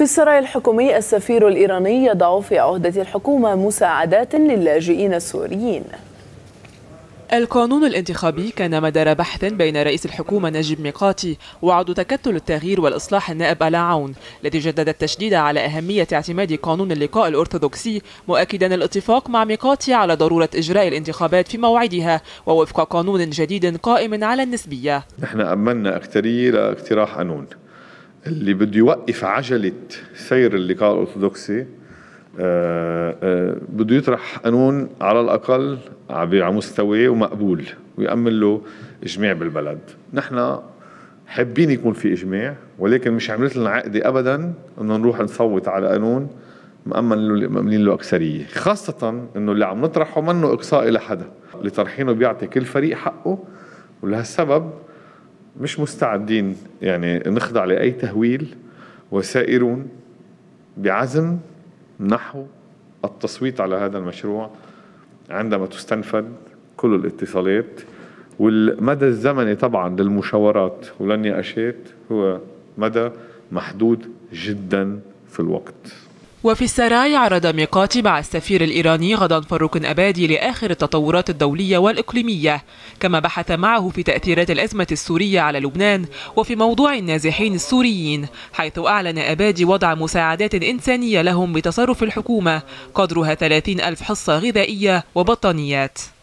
في السراي الحكومي السفير الإيراني يضع في عهدة الحكومة مساعدات للاجئين السوريين القانون الانتخابي كان مدار بحث بين رئيس الحكومة نجيب ميقاتي وعضو تكتل التغيير والإصلاح النائب آلا عون الذي جدد التشديد على أهمية اعتماد قانون اللقاء الأرثوذكسي مؤكدا الاتفاق مع ميقاتي على ضرورة إجراء الانتخابات في موعدها ووفق قانون جديد قائم على النسبية نحن أملنا أكثرية لاقتراح قانون اللي بده يوقف عجله سير اللقاء الارثوذكسي آه، آه، بده يطرح قانون على الاقل على مستوى ومقبول ويأمن له اجماع بالبلد نحن حابين يكون في اجماع ولكن مش عملت لنا عقده ابدا انه نروح نصوت على قانون مأمن له مأمنين له اكثريه خاصه انه اللي عم نطرحه منه اقصائي لحدا اللي طرحينه بيعطي كل فريق حقه ولهالسبب مش مستعدين يعني نخضع لأي تهويل وسائرون بعزم نحو التصويت على هذا المشروع عندما تستنفذ كل الاتصالات والمدى الزمني طبعا للمشاورات ولن أشيت هو مدى محدود جدا في الوقت وفي السراي عرض ميقاتي مع السفير الإيراني غدا فاروق أبادي لآخر التطورات الدولية والإقليمية كما بحث معه في تأثيرات الأزمة السورية على لبنان وفي موضوع النازحين السوريين حيث أعلن أبادي وضع مساعدات إنسانية لهم بتصرف الحكومة قدرها 30 ألف حصة غذائية وبطانيات